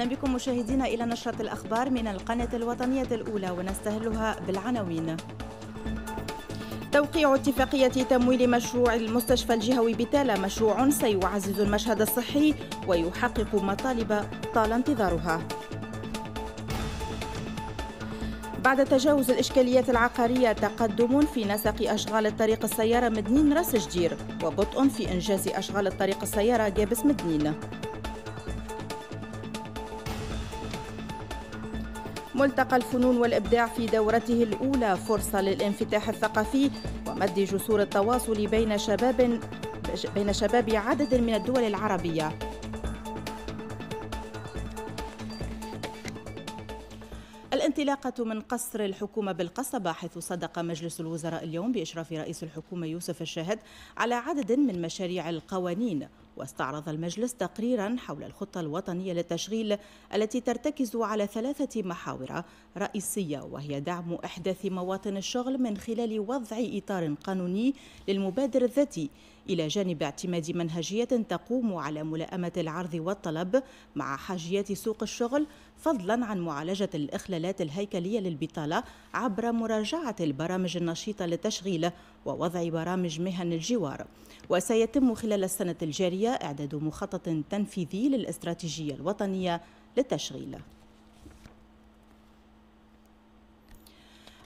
أهلا بكم مشاهدينا إلى نشرة الأخبار من القناة الوطنية الأولى ونستهلها بالعناوين توقيع اتفاقية تمويل مشروع المستشفى الجهوي بتالا مشروع سيعزز المشهد الصحي ويحقق مطالب طال انتظارها بعد تجاوز الإشكاليات العقارية تقدم في نسق أشغال الطريق السيارة مدنين راس جدير وبطء في إنجاز أشغال الطريق السيارة جابس مدنين ملتقى الفنون والإبداع في دورته الأولى فرصة للانفتاح الثقافي ومد جسور التواصل بين شباب بين شباب عدد من الدول العربية الانطلاقة من قصر الحكومة بالقصبة حيث صدق مجلس الوزراء اليوم بإشراف رئيس الحكومة يوسف الشاهد على عدد من مشاريع القوانين واستعرض المجلس تقريرا حول الخطة الوطنية للتشغيل التي ترتكز على ثلاثة محاور رئيسية وهي دعم إحداث مواطن الشغل من خلال وضع إطار قانوني للمبادر الذاتي إلى جانب اعتماد منهجية تقوم على ملائمة العرض والطلب مع حاجيات سوق الشغل فضلا عن معالجة الإخلالات الهيكلية للبطالة عبر مراجعة البرامج النشيطة للتشغيل ووضع برامج مهن الجوار وسيتم خلال السنة الجارية إعداد مخطط تنفيذي للاستراتيجية الوطنية للتشغيل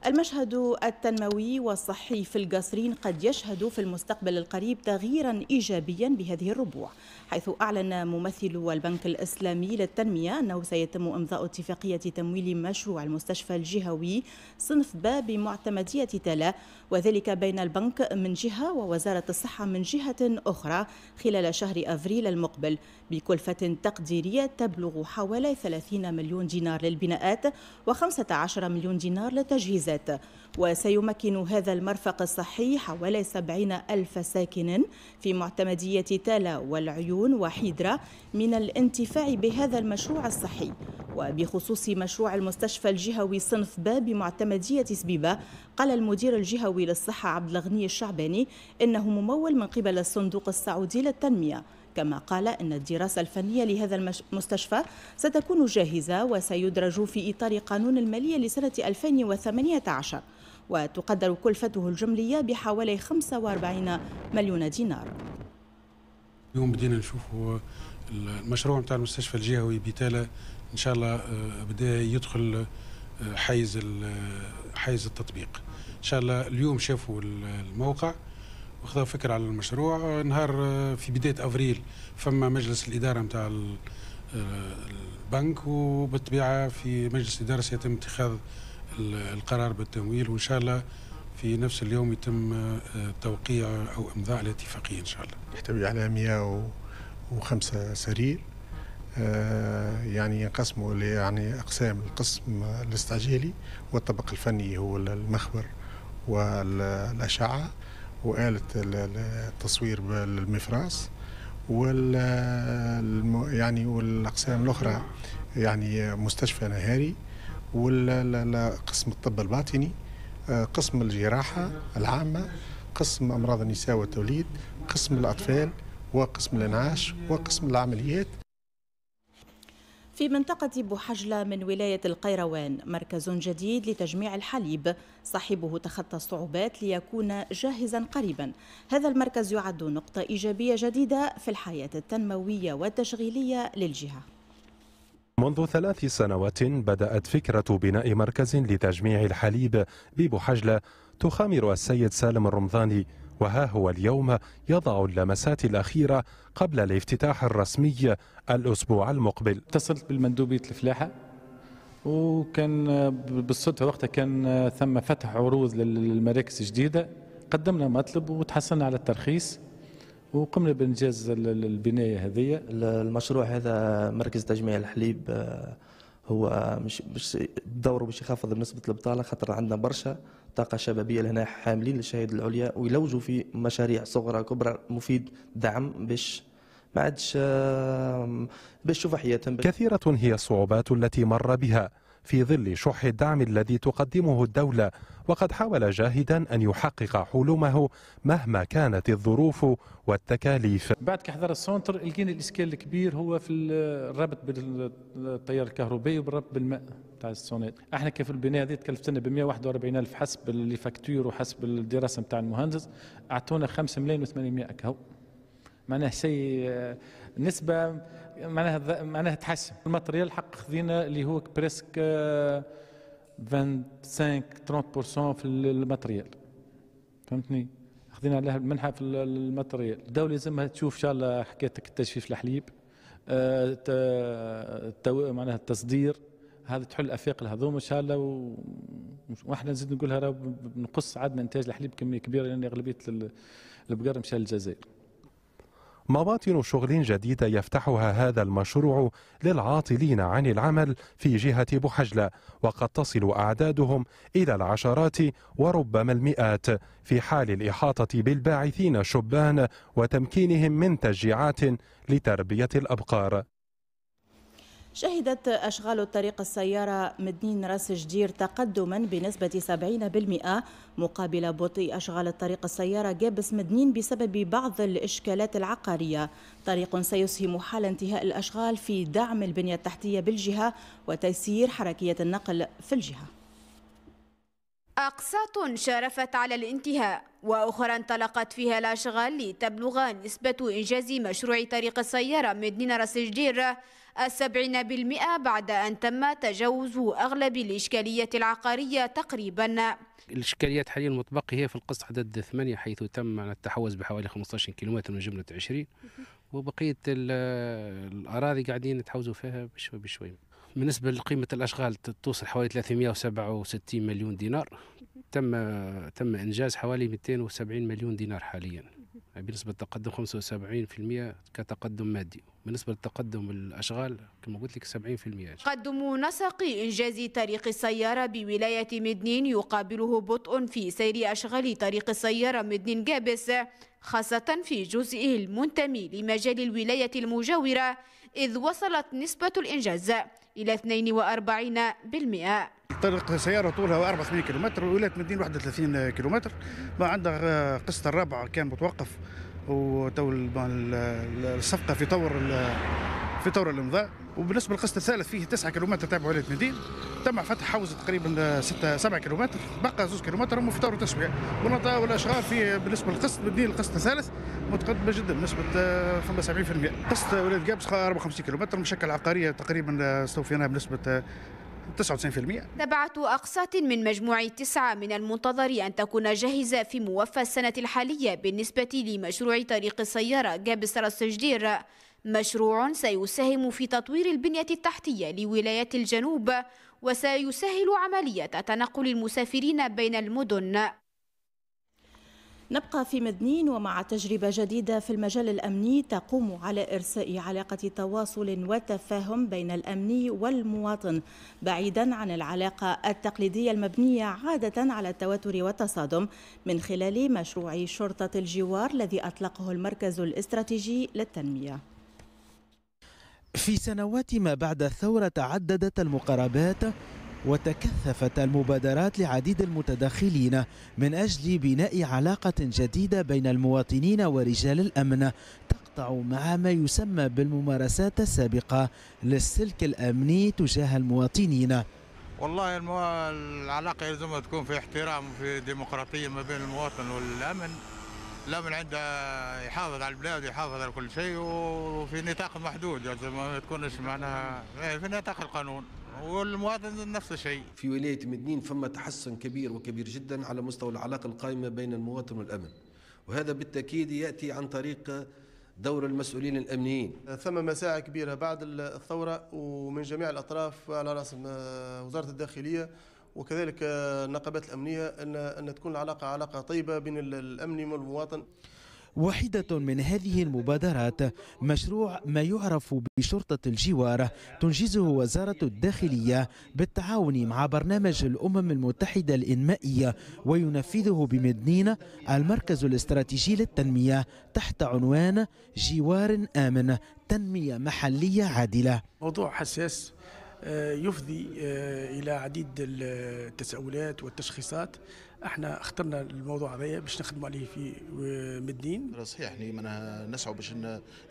المشهد التنموي والصحي في القصرين قد يشهد في المستقبل القريب تغييرا إيجابيا بهذه الربوع حيث أعلن ممثل البنك الإسلامي للتنمية أنه سيتم إمضاء اتفاقية تمويل مشروع المستشفى الجهوي صنف باء بمعتمدية تلا وذلك بين البنك من جهة ووزارة الصحة من جهة أخرى خلال شهر أفريل المقبل بكلفة تقديرية تبلغ حوالي 30 مليون دينار للبناءات و15 مليون دينار للتجهيزات وسيمكن هذا المرفق الصحي حوالي 70 ألف ساكن في معتمدية تالا والعيون وحيدرا من الانتفاع بهذا المشروع الصحي وبخصوص مشروع المستشفى الجهوي صنف ب بمعتمدية سبيبة قال المدير الجهوي للصحة عبد الغني الشعباني إنه ممول من قبل الصندوق السعودي للتنمية كما قال إن الدراسة الفنية لهذا المستشفى ستكون جاهزة وسيدرج في إطار قانون المالية لسنة 2018 وتقدر كلفته الجملية بحوالي 45 مليون دينار اليوم بدينا نشوفوا المشروع نتاع المستشفى الجهوي بتالا ان شاء الله آه، بدا يدخل آه، حيز آه، حيز التطبيق ان شاء الله اليوم شافوا الموقع وخذوا فكره على المشروع نهار في بدايه افريل فما مجلس الاداره نتاع البنك وبالطبيعه في مجلس الاداره سيتم اتخاذ القرار بالتمويل وإن شاء الله في نفس اليوم يتم آه، توقيع أو إمضاء الاتفاقية إن شاء الله يحتوي على 105 سرير آه، يعني ينقسموا يعني أقسام القسم الاستعجالي والطبق الفني هو المخبر والأشعة وآلة التصوير بالمفراس وال يعني والأقسام الأخرى يعني مستشفى نهاري وقسم الطب الباطني آه، قسم الجراحة العامة قسم أمراض النساء والتوليد قسم الأطفال وقسم الإنعاش وقسم العمليات في منطقة بوحجلة من ولاية القيروان مركز جديد لتجميع الحليب صاحبه تخطى الصعوبات ليكون جاهزا قريبا هذا المركز يعد نقطة إيجابية جديدة في الحياة التنموية والتشغيلية للجهة منذ ثلاث سنوات بدأت فكرة بناء مركز لتجميع الحليب ببحجلة تخامر السيد سالم الرمضاني وها هو اليوم يضع اللمسات الأخيرة قبل الافتتاح الرسمي الأسبوع المقبل اتصلت بالمندوبية الفلاحة وكان بالصدفة وقتها كان ثم فتح عروض للمراكز الجديدة قدمنا مطلب وتحصلنا على الترخيص وقمنا بانجاز البنايه هذه المشروع هذا مركز تجميع الحليب آه، هو مش باش دوره باش يخفض نسبه البطاله خاطر عندنا برشا طاقه شبابيه لهنا حاملين للشهيد العليا ويلوجوا في مشاريع صغرى كبرى مفيد دعم باش ما عادش آه، باش تشوف حياتهم كثيره هي الصعوبات التي مر بها في ظل شح الدعم الذي تقدمه الدولة وقد حاول جاهدا أن يحقق حلمه مهما كانت الظروف والتكاليف بعد كحضر السونتر لقينا الإسكال الكبير هو في الربط بالتيار الكهربائي وبالربط بالماء بتاع السونات احنا كيف البناء هذه تكلفتنا ب 141 الف حسب لي فاكتور وحسب الدراسه نتاع المهندس اعطونا 5 ملايين و800 كهو معناه شيء آه، نسبه معناها معناها تحسن الماتريال حق خذينا اللي هو بريسك 25 30% في الماتريال فهمتني خذينا عليها المنحه في الماتريال الدوله لازمها تشوف ان شاء الله حكايتك التجفيف الحليب آه، معناها التصدير هذا تحل افاق الهضوم ان شاء الله و... واحنا نزيد نقولها راه نقص عدنا انتاج الحليب كميه كبيره لان اغلبيه البقر مشى للجزائر مواطن شغل جديدة يفتحها هذا المشروع للعاطلين عن العمل في جهة بحجلة وقد تصل أعدادهم إلى العشرات وربما المئات في حال الإحاطة بالباعثين شبان وتمكينهم من تشجيعات لتربية الأبقار شهدت أشغال الطريق السيارة مدنين راس جدير تقدما بنسبة 70% مقابل بطء أشغال الطريق السيارة جابس مدنين بسبب بعض الإشكالات العقارية طريق سيسهم حال انتهاء الأشغال في دعم البنية التحتية بالجهة وتيسير حركية النقل في الجهة أقساط شارفت على الانتهاء وأخرى انطلقت فيها الأشغال لتبلغ نسبة إنجاز مشروع طريق السيارة مدنين راس جدير السبعين بالمئة بعد أن تم تجاوز أغلب الإشكالية العقارية تقريبا الإشكاليات حاليا المطبقة هي في القسط عدد ثمانية حيث تم التحوز بحوالي 15 كيلومتر من جملة 20 وبقية الأراضي قاعدين يتحوزوا فيها بشوي بشوي بالنسبة لقيمة الأشغال توصل حوالي 367 مليون دينار تم تم إنجاز حوالي 270 مليون دينار حاليا بنسبة تقدم 75% كتقدم مادي بالنسبة للتقدم الأشغال كما قلت لك 70% تقدم نسق إنجاز طريق السيارة بولاية مدنين يقابله بطء في سير أشغال طريق السيارة مدنين جابس خاصة في جزئه المنتمي لمجال الولاية المجاورة إذ وصلت نسبة الإنجاز إلى 42% طريق السيارة طولها 84 كيلومتر وولاية مدين 31 كيلومتر ما عندها قسط الرابع كان متوقف وتو الصفقه في طور في طور الامضاء وبالنسبه للقسط الثالث فيه 9 كيلومتر تابع ولايه مدين تم فتح حوزه تقريبا 6 7 كيلومتر بقى 2 كيلومتر هم في طور التسويه والاشغال في بالنسبه للقسط مدين القسط الثالث متقدمه جدا بنسبه آه، فما 70% قسط ولايه قابس 54 كيلومتر مشكل عقاريه تقريبا آه، استوفيناها بنسبه آه، 99% تبعة أقساط من مجموع تسعة من المنتظر أن تكون جاهزة في موفى السنة الحالية بالنسبة لمشروع طريق السيارة راس جدير مشروع سيساهم في تطوير البنية التحتية لولايات الجنوب وسيسهل عملية تنقل المسافرين بين المدن نبقى في مدنين ومع تجربة جديدة في المجال الأمني تقوم على إرساء علاقة تواصل وتفاهم بين الأمني والمواطن بعيدا عن العلاقة التقليدية المبنية عادة على التوتر والتصادم من خلال مشروع شرطة الجوار الذي أطلقه المركز الاستراتيجي للتنمية في سنوات ما بعد الثورة تعددت المقاربات وتكثفت المبادرات لعديد المتدخلين من أجل بناء علاقة جديدة بين المواطنين ورجال الأمن تقطع مع ما يسمى بالممارسات السابقة للسلك الأمني تجاه المواطنين والله المو... العلاقة يلزمها تكون في احترام وفي ديمقراطية ما بين المواطن والأمن الأمن عنده يحافظ على البلاد ويحافظ على كل شيء وفي نطاق محدود يعني ما تكونش معناها إيه، في نطاق القانون والمواطن نفس الشيء في ولاية مدنين فما تحسن كبير وكبير جدا على مستوى العلاقة القائمة بين المواطن والأمن وهذا بالتأكيد يأتي عن طريق دور المسؤولين الامنيين. ثم مساعي كبيره بعد الثوره ومن جميع الاطراف على راس وزاره الداخليه وكذلك النقابات الامنيه ان ان تكون العلاقه علاقه طيبه بين الامن والمواطن. واحدة من هذه المبادرات مشروع ما يعرف بشرطة الجوار تنجزه وزارة الداخلية بالتعاون مع برنامج الأمم المتحدة الإنمائية وينفذه بمدنين المركز الاستراتيجي للتنمية تحت عنوان جوار آمن تنمية محلية عادلة موضوع حساس آه، يفضي آه، إلى عديد التساؤلات والتشخيصات احنا اخترنا الموضوع هذايا باش نخدموا عليه في مدين صحيح احنا يعني معناها نسعوا باش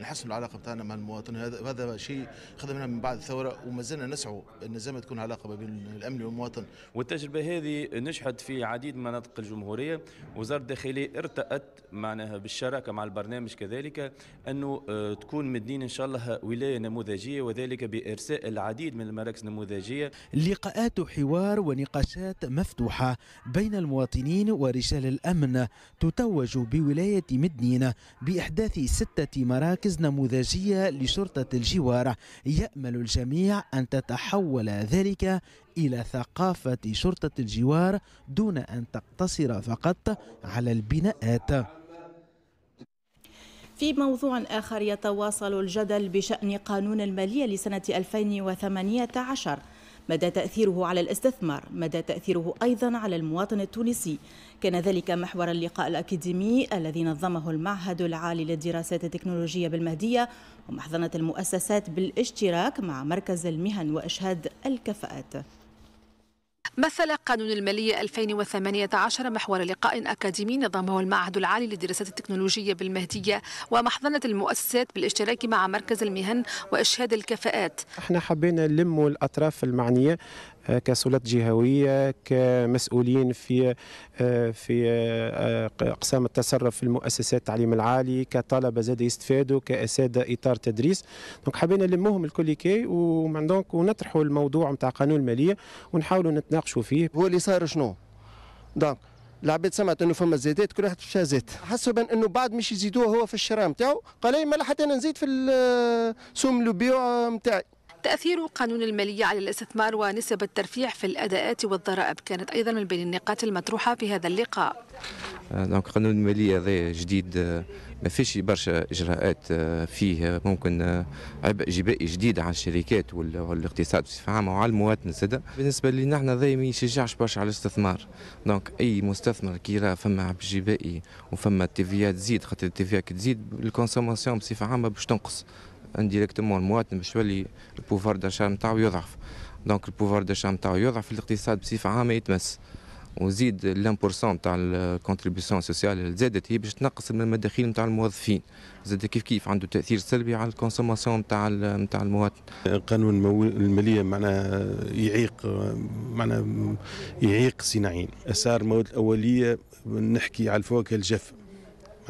نحسنوا العلاقه بتاعنا مع المواطن هذا هذا شيء خدمناه من بعد الثوره وما زلنا نسعوا ان زي ما تكون علاقه ما بين الامن والمواطن والتجربه هذه نجحت في عديد مناطق الجمهوريه وزاره الداخليه ارتأت معناها بالشراكه مع البرنامج كذلك انه آه، تكون مدين ان شاء الله ولايه نموذجيه وذلك بارساء العديد من المراكز النموذجيه لقاءات حوار ونقاشات مفتوحه بين المواطنين المواطنين ورجال الأمن تتوج بولاية مدنين بإحداث ستة مراكز نموذجية لشرطة الجوار يأمل الجميع أن تتحول ذلك إلى ثقافة شرطة الجوار دون أن تقتصر فقط على البناءات في موضوع آخر يتواصل الجدل بشأن قانون المالية لسنة 2018 مدى تأثيره على الاستثمار مدى تأثيره أيضا على المواطن التونسي كان ذلك محور اللقاء الأكاديمي الذي نظمه المعهد العالي للدراسات التكنولوجية بالمهدية ومحضنة المؤسسات بالاشتراك مع مركز المهن وإشهاد الكفاءات مثل قانون المالية 2018 محور لقاء أكاديمي نظمه المعهد العالي للدراسات التكنولوجية بالمهدية ومحضنة المؤسسات بالاشتراك مع مركز المهن وإشهاد الكفاءات احنا حبينا نلموا الأطراف المعنية آه، كسلطات جهويه كمسؤولين في آه، في آه، اقسام التصرف في المؤسسات التعليم العالي كطلبه زاد يستفادوا كاساتذه اطار تدريس دونك حبينا نلموهم الكل كي ومن دونك ونطرحوا الموضوع نتاع قانون الماليه ونحاولوا نتناقشوا فيه هو اللي صار شنو دونك العباد سمعت انه فما زيادات كل واحد فيها حسوا حسبا انه بعد مش يزيدوها هو في الشراء نتاعو قال لي ما حتى انا نزيد في سوم البيوع نتاعي تأثير قانون المالية على الاستثمار ونسب الترفيع في الأداءات والضرائب كانت أيضا من بين النقاط المطروحة في هذا اللقاء آه، دونك قانون المالية هذا جديد آه، ما فيش برشا إجراءات آه، فيه ممكن عبء جبائي جديد على الشركات والاقتصاد بصفة عامة وعلى المواطن زادة بالنسبة لنا نحن هذا ما يشجعش برشا على الاستثمار دونك أي مستثمر كي راه فما عبء جبائي وفما التيفيات تزيد خاطر التيفيات تزيد الكونسوماسيون بصفة عامة باش تنقص انديريكتومون المواطن باش يولي البوفار داشا نتاعو يضعف دونك البوفار داشا نتاعو يضعف الاقتصاد بصفه عامه يتمس وزيد لامبورسون تاع الكونتريبيسيون سوسيال زادت هي باش تنقص من المداخيل نتاع الموظفين زاد كيف كيف عنده تاثير سلبي على الكونسوماسيون نتاع نتاع المواطن قانون الماليه معناها يعيق معناها يعيق الصناعيين اسعار المواد الاوليه نحكي على الفواكه الجافه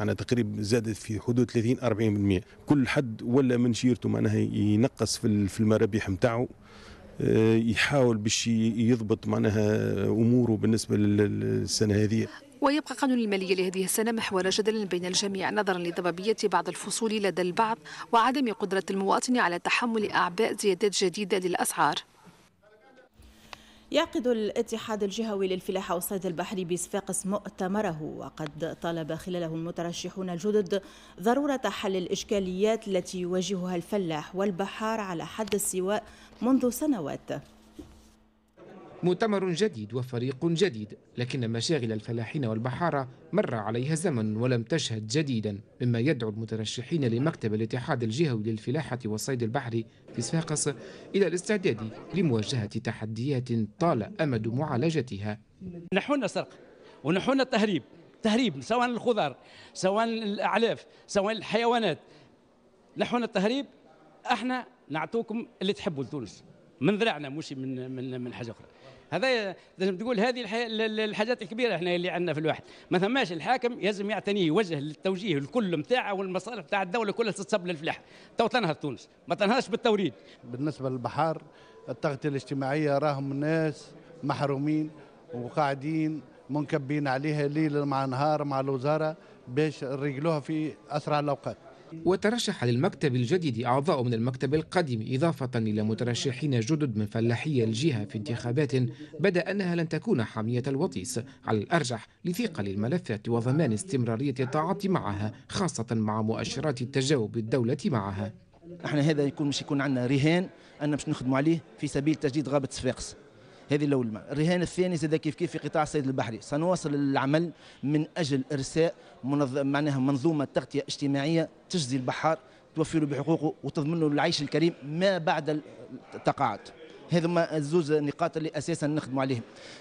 معنا تقريبا زادت في حدود 30 40% كل حد ولا من شيرته معناها ينقص في المرابح نتاعو آه، يحاول باش يضبط معناها اموره بالنسبه للسنه هذه ويبقى قانون المالية لهذه السنة محور جدل بين الجميع نظرا لضبابية بعض الفصول لدى البعض وعدم قدرة المواطن على تحمل أعباء زيادات جديدة للأسعار يعقد الاتحاد الجهوي للفلاحة والصيد البحري بصفاقس مؤتمره وقد طالب خلاله المترشحون الجدد ضرورة حل الإشكاليات التي يواجهها الفلاح والبحار على حد السواء منذ سنوات مؤتمر جديد وفريق جديد لكن مشاغل الفلاحين والبحارة مر عليها زمن ولم تشهد جديدا مما يدعو المترشحين لمكتب الاتحاد الجهوي للفلاحة والصيد البحري في صفاقس إلى الاستعداد لمواجهة تحديات طال أمد معالجتها نحونا سرق ونحونا التهريب تهريب سواء الخضار سواء الأعلاف سواء الحيوانات نحونا التهريب احنا نعطوكم اللي تحبوا لتونس من ذراعنا مش من من من حاجه اخرى هذا لازم تقول هذه الحاجات الكبيره احنا اللي عندنا في الواحد ما ثماش الحاكم لازم يعتني يوجه التوجيه الكل نتاعه والمصالح نتاع الدوله كلها تتصب للفلاح تو تنهض تونس ما تنهضش بالتوريد بالنسبه للبحار التغطيه الاجتماعيه راهم الناس محرومين وقاعدين منكبين عليها ليل مع نهار مع الوزاره باش نرجلوها في اسرع الاوقات وترشح للمكتب الجديد أعضاء من المكتب القديم إضافة إلى مترشحين جدد من فلاحي الجهة في انتخابات بدا أنها لن تكون حامية الوطيس على الأرجح لثقل الملفات وضمان استمرارية التعاطي معها خاصة مع مؤشرات التجاوب الدولة معها احنا هذا يكون مش يكون عندنا رهان ان باش نخدموا عليه في سبيل تجديد غابه صفاقس هذه الأول الرهان الثاني زاد كيف كيف في قطاع الصيد البحري سنواصل العمل من أجل إرساء منظم معناها منظومة تغطية اجتماعية تجزي البحار توفر بحقوقه وتضمن له العيش الكريم ما بعد التقاعد هذوما الزوز النقاط اللي اساسا نخدموا عليهم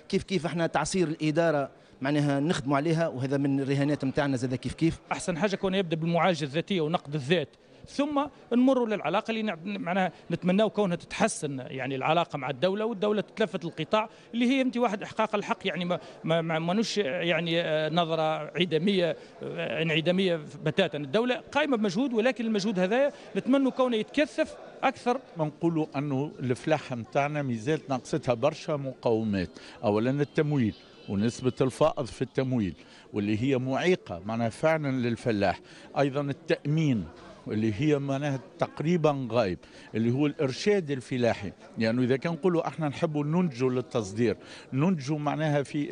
كيف كيف احنا تعصير الاداره معناها نخدموا عليها وهذا من الرهانات نتاعنا زاد كيف كيف احسن حاجه كون يبدا بالمعالجه الذاتيه ونقد الذات ثم نمر للعلاقه اللي معناها نتمناو كونها تتحسن يعني العلاقه مع الدوله والدوله تتلفت القطاع اللي هي انت واحد احقاق الحق يعني ما مانوش يعني آه، نظره عدميه آه، انعداميه بتاتا الدوله قائمه بمجهود ولكن المجهود هذا نتمنوا كونه يتكثف اكثر ما نقولوا انه الفلاحه نتاعنا مازالت ناقصتها برشا مقاومات اولا التمويل ونسبة الفائض في التمويل واللي هي معيقة معناها فعلا للفلاح أيضا التأمين اللي هي معناها تقريبا غايب اللي هو الارشاد الفلاحي يعني اذا كان نقولوا احنا نحبوا ننجو للتصدير ننجو معناها في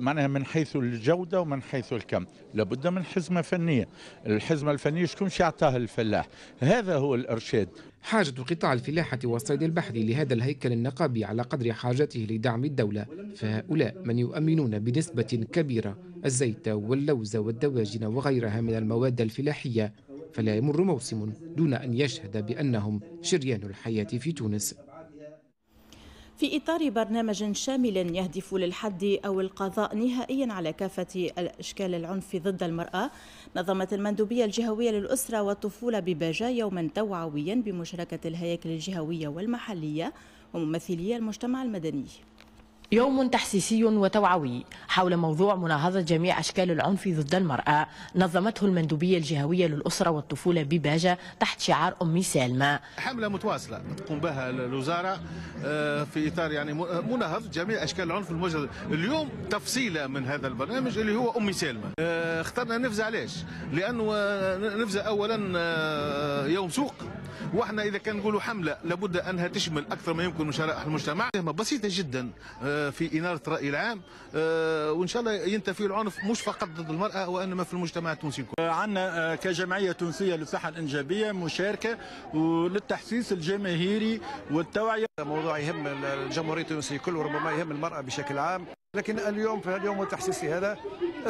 معناها من حيث الجوده ومن حيث الكم لابد من حزمه فنيه الحزمه الفنيه شكون يعطاها الفلاح هذا هو الارشاد حاجة قطاع الفلاحة والصيد البحري لهذا الهيكل النقابي على قدر حاجته لدعم الدولة فهؤلاء من يؤمنون بنسبة كبيرة الزيت واللوز والدواجن وغيرها من المواد الفلاحية فلا يمر موسم دون أن يشهد بأنهم شريان الحياة في تونس في إطار برنامج شامل يهدف للحد أو القضاء نهائيا على كافة أشكال العنف ضد المرأة نظمت المندوبية الجهوية للأسرة والطفولة بباجة يوما توعويا بمشاركة الهياكل الجهوية والمحلية وممثلي المجتمع المدني يوم تحسيسي وتوعوي حول موضوع مناهضة جميع أشكال العنف ضد المرأة نظمته المندوبية الجهوية للأسرة والطفولة بباجة تحت شعار أمي سالمة حملة متواصلة تقوم بها الوزارة آه، في إطار يعني آه، مناهضة جميع أشكال العنف المجرد اليوم تفصيلة من هذا البرنامج اللي هو أمي سالمة آه، اخترنا نفزع ليش لأنه نفزع أولا يوم سوق واحنا إذا كان نقولوا حملة لابد أنها تشمل أكثر ما يمكن من شرائح المجتمع بسيطة جدا في إنارة الرأي العام آه، وإن شاء الله ينتفي العنف مش فقط ضد المرأة وإنما في المجتمع التونسي آه، عندنا آه، كجمعية تونسية للصحة الإنجابية مشاركة للتحسيس الجماهيري والتوعية موضوع يهم الجمهورية التونسية الكل وربما يهم المرأة بشكل عام لكن اليوم في اليوم التحسيسي هذا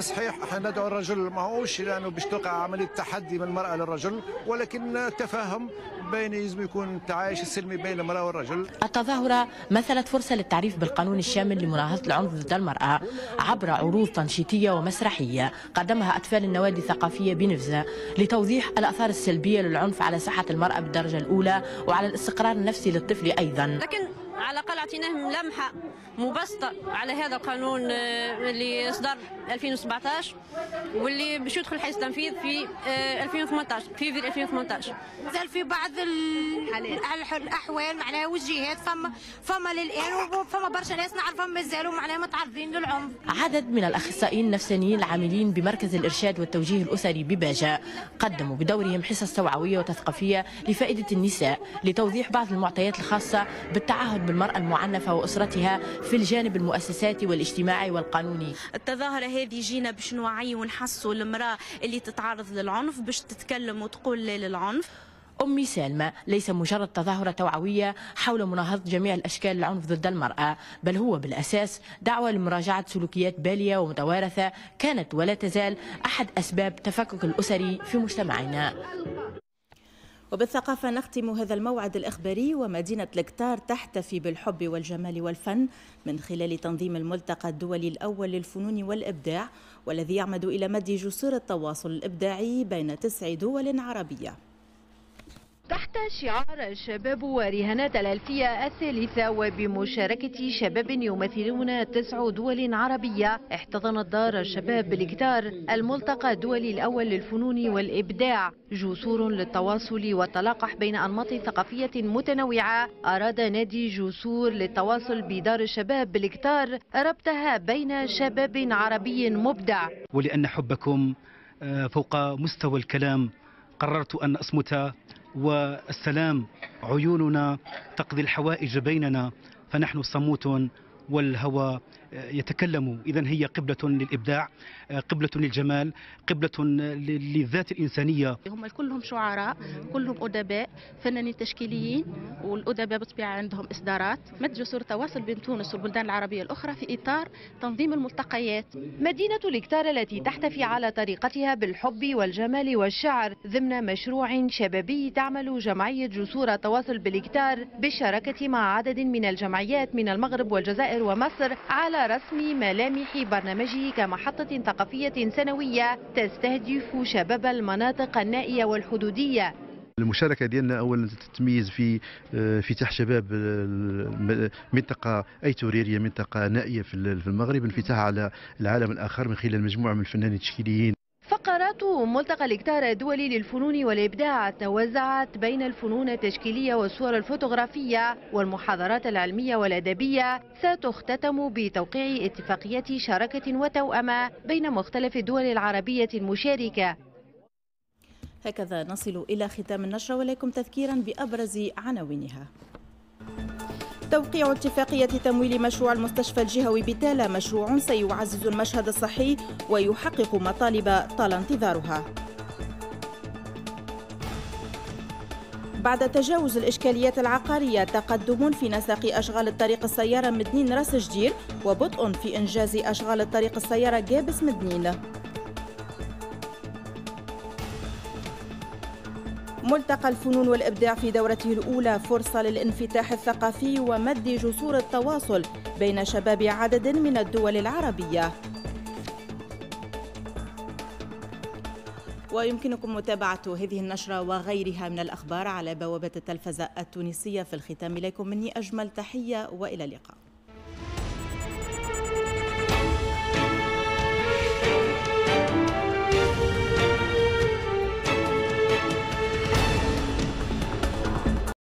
صحيح احنا ندعو الرجل ماهوش لانه باش توقع عمليه تحدي من المراه للرجل ولكن تفاهم بين لازم يكون التعايش السلمي بين المراه والرجل. التظاهره مثلت فرصه للتعريف بالقانون الشامل لمناهضه العنف ضد المراه عبر عروض تنشيطيه ومسرحيه قدمها اطفال النوادي الثقافيه بنفزه لتوضيح الاثار السلبيه للعنف على صحه المراه بالدرجه الاولى وعلى الاستقرار النفسي للطفل ايضا. لكن على الاقل اعطيناهم لمحه مبسطه على هذا القانون آه، اللي صدر 2017 واللي باش يدخل حيز التنفيذ في 2018 في 2018 مازال في بعض الاحوال معناها والجهات فما فما للان وفما برشا ناس نعرفهم مازالوا معناها متعرضين للعنف عدد من الاخصائيين النفسانيين العاملين بمركز الارشاد والتوجيه الاسري بباجا قدموا بدورهم حصص توعويه وتثقيفيه لفائده النساء لتوضيح بعض المعطيات الخاصه بالتعهد بالمرأة المعنفة وأسرتها في الجانب المؤسساتي والاجتماعي والقانوني التظاهرة هذه جينا باش نوعي ونحسوا المرأة اللي تتعرض للعنف باش تتكلم وتقول لا للعنف أمي سالمة ليس مجرد تظاهرة توعوية حول مناهضة جميع الأشكال العنف ضد المرأة بل هو بالأساس دعوة لمراجعة سلوكيات بالية ومتوارثة كانت ولا تزال أحد أسباب تفكك الأسري في مجتمعنا وبالثقافة نختم هذا الموعد الإخباري ومدينة الكتار تحتفي بالحب والجمال والفن من خلال تنظيم الملتقى الدولي الأول للفنون والإبداع والذي يعمد إلى مد جسور التواصل الإبداعي بين تسع دول عربية تحت شعار الشباب ورهانات الألفية الثالثة وبمشاركة شباب يمثلون تسع دول عربية احتضنت دار الشباب بالكتار الملتقى الدولي الأول للفنون والإبداع جسور للتواصل والتلاقح بين أنماط ثقافية متنوعة أراد نادي جسور للتواصل بدار الشباب بالكتار ربطها بين شباب عربي مبدع ولأن حبكم آه، فوق مستوى الكلام قررت أن أصمت والسلام عيوننا تقضي الحوائج بيننا فنحن صموت والهوى يتكلموا إذا هي قبلة للإبداع قبلة للجمال قبلة للذات الإنسانية هم كلهم شعراء كلهم أدباء فنانين تشكيليين والأدباء بطبيعة عندهم إصدارات مد جسور تواصل بين تونس والبلدان العربية الأخرى في إطار تنظيم الملتقيات مدينة الإكتار التي تحتفي على طريقتها بالحب والجمال والشعر ضمن مشروع شبابي تعمل جمعية جسور تواصل بالإكتار بالشراكة مع عدد من الجمعيات من المغرب والجزائر ومصر على رسم ملامح برنامجه كمحطة ثقافية سنوية تستهدف شباب المناطق النائية والحدودية المشاركه ديالنا اولا تتميز في انفتاح آه، شباب آه، منطقة أي ايتوريريه منطقه نائيه في المغرب انفتاح على العالم الاخر من خلال مجموعه من الفنانين التشكيليين فقرات ملتقى الإكتار الدولي للفنون والإبداع توزعت بين الفنون التشكيلية والصور الفوتوغرافية والمحاضرات العلمية والأدبية ستختتم بتوقيع اتفاقية شراكة وتوأمة بين مختلف الدول العربية المشاركة هكذا نصل إلى ختام النشرة ولكم تذكيرا بأبرز عناوينها توقيع اتفاقية تمويل مشروع المستشفى الجهوي بتالا مشروع سيعزز المشهد الصحي ويحقق مطالب طال انتظارها بعد تجاوز الإشكاليات العقارية تقدم في نسق أشغال الطريق السيارة مدنين راس جدير وبطء في إنجاز أشغال الطريق السيارة جابس مدنين ملتقى الفنون والإبداع في دورته الأولى فرصة للانفتاح الثقافي ومد جسور التواصل بين شباب عدد من الدول العربية ويمكنكم متابعة هذه النشرة وغيرها من الأخبار على بوابة التلفزة التونسية في الختام إليكم مني أجمل تحية وإلى اللقاء